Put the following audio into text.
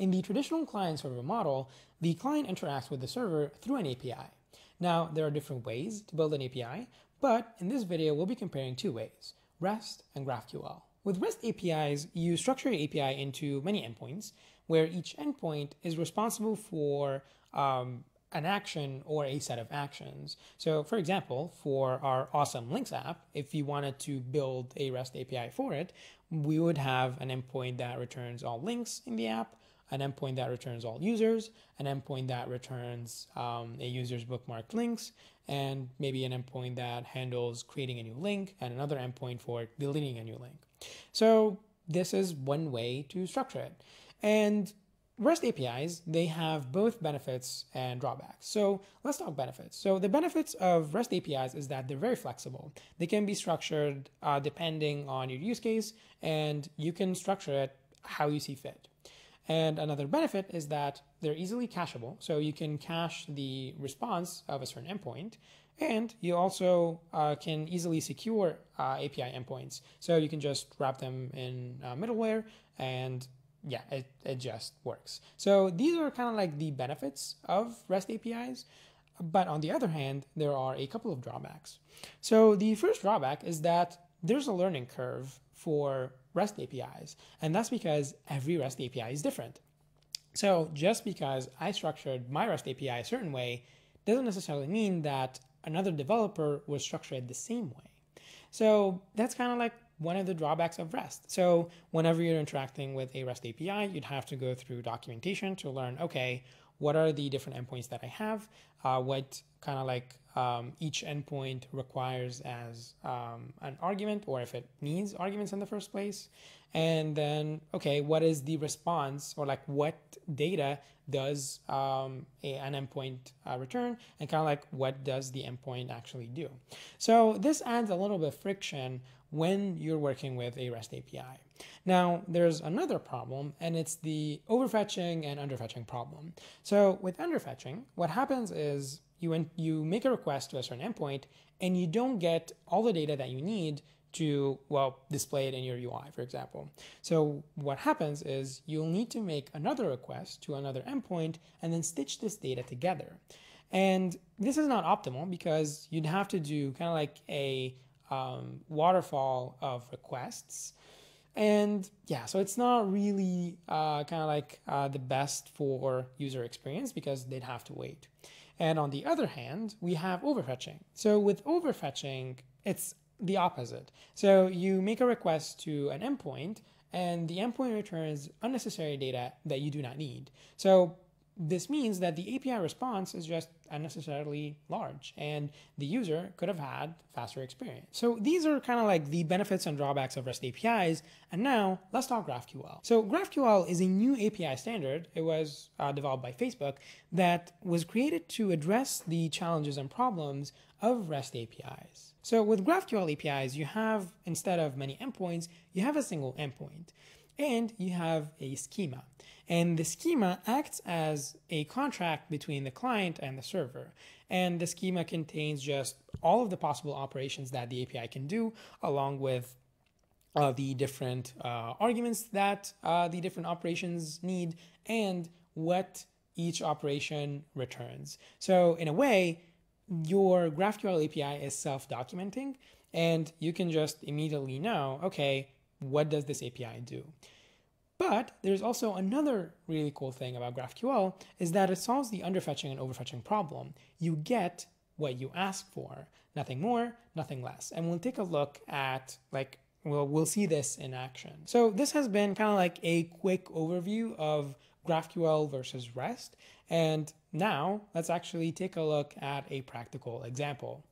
In the traditional client-server model, the client interacts with the server through an API. Now, there are different ways to build an API, but in this video, we'll be comparing two ways, REST and GraphQL. With REST APIs, you structure your API into many endpoints, where each endpoint is responsible for um, an action or a set of actions. So for example, for our awesome links app, if you wanted to build a REST API for it, we would have an endpoint that returns all links in the app, an endpoint that returns all users, an endpoint that returns um, a user's bookmarked links, and maybe an endpoint that handles creating a new link, and another endpoint for deleting a new link. So this is one way to structure it. And REST APIs, they have both benefits and drawbacks. So let's talk benefits. So the benefits of REST APIs is that they're very flexible. They can be structured uh, depending on your use case, and you can structure it how you see fit. And another benefit is that they're easily cacheable. So you can cache the response of a certain endpoint. And you also uh, can easily secure uh, API endpoints. So you can just wrap them in uh, middleware and yeah, it, it just works. So these are kind of like the benefits of REST APIs. But on the other hand, there are a couple of drawbacks. So the first drawback is that there's a learning curve for REST APIs. And that's because every REST API is different. So just because I structured my REST API a certain way doesn't necessarily mean that another developer will structure it the same way. So that's kind of like one of the drawbacks of REST. So whenever you're interacting with a REST API, you'd have to go through documentation to learn, okay, what are the different endpoints that I have? Uh, what kind of like um, each endpoint requires as um, an argument or if it needs arguments in the first place. And then, okay, what is the response or like what data does um, a, an endpoint uh, return and kind of like what does the endpoint actually do? So this adds a little bit of friction when you're working with a REST API. Now, there's another problem, and it's the overfetching and underfetching problem. So with underfetching, what happens is you, in, you make a request to a certain endpoint and you don't get all the data that you need to, well, display it in your UI, for example. So what happens is you'll need to make another request to another endpoint and then stitch this data together. And this is not optimal because you'd have to do kind of like a um, waterfall of requests. And yeah, so it's not really uh, kind of like uh, the best for user experience because they'd have to wait. And on the other hand, we have overfetching. So with overfetching, it's the opposite. So you make a request to an endpoint, and the endpoint returns unnecessary data that you do not need. So this means that the API response is just unnecessarily large and the user could have had faster experience. So these are kind of like the benefits and drawbacks of REST APIs. And now let's talk GraphQL. So GraphQL is a new API standard. It was uh, developed by Facebook that was created to address the challenges and problems of REST APIs. So with GraphQL APIs, you have, instead of many endpoints, you have a single endpoint and you have a schema. And the schema acts as a contract between the client and the server. And the schema contains just all of the possible operations that the API can do, along with uh, the different uh, arguments that uh, the different operations need and what each operation returns. So in a way, your GraphQL API is self-documenting and you can just immediately know, okay, what does this API do? But there's also another really cool thing about GraphQL is that it solves the underfetching and overfetching problem. You get what you ask for, nothing more, nothing less. And we'll take a look at like we'll we'll see this in action. So this has been kind of like a quick overview of GraphQL versus REST. And now let's actually take a look at a practical example.